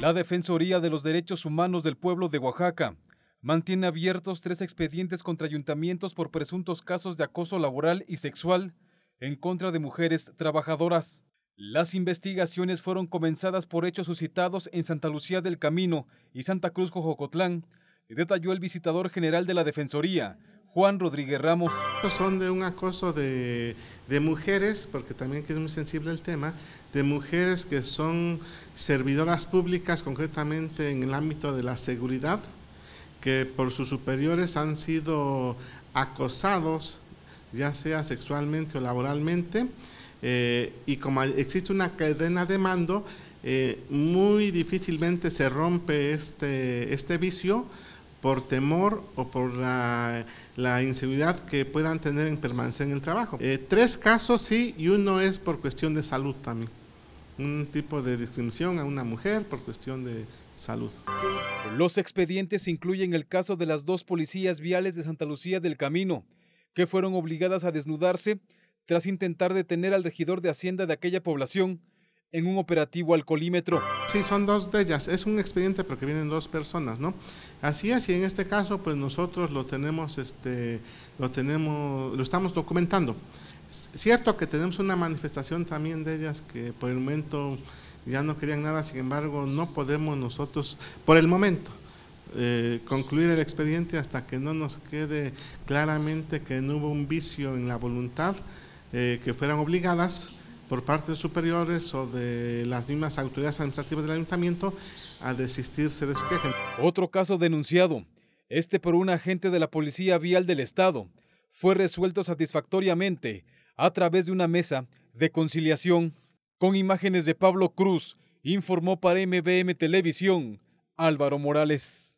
La Defensoría de los Derechos Humanos del Pueblo de Oaxaca mantiene abiertos tres expedientes contra ayuntamientos por presuntos casos de acoso laboral y sexual en contra de mujeres trabajadoras. Las investigaciones fueron comenzadas por hechos suscitados en Santa Lucía del Camino y Santa Cruz Cojocotlán, detalló el visitador general de la Defensoría, Juan Rodríguez Ramos. Son de un acoso de, mujeres, porque también que es muy sensible el tema, de mujeres que son servidoras públicas, concretamente en el ámbito de la seguridad, que por sus superiores han sido acosados, ya sea sexualmente o laboralmente, eh, y como existe una cadena de mando, eh, muy difícilmente se rompe este, este vicio por temor o por la, inseguridad que puedan tener en permanecer en el trabajo. Eh, tres casos sí y uno es por cuestión de salud también. Un tipo de discriminación a una mujer por cuestión de salud. Los expedientes incluyen el caso de las dos policías viales de Santa Lucía del Camino, que fueron obligadas a desnudarse tras intentar detener al regidor de Hacienda de aquella población en un operativo al Sí, son dos de ellas. Es un expediente porque vienen dos personas, ¿no? Así es, y en este caso, pues nosotros lo tenemos, este, lo tenemos, lo estamos documentando. cierto que tenemos una manifestación también de ellas que por el momento ya no querían nada, sin embargo, no podemos nosotros, por el momento, eh, concluir el expediente hasta que no nos quede claramente que no hubo un vicio en la voluntad, eh, que fueran obligadas por parte de superiores o de las mismas autoridades administrativas del ayuntamiento a desistirse de su queja. Otro caso denunciado, este por un agente de la Policía Vial del Estado, fue resuelto satisfactoriamente a través de una mesa de conciliación. Con imágenes de Pablo Cruz, informó para MBM Televisión Álvaro Morales.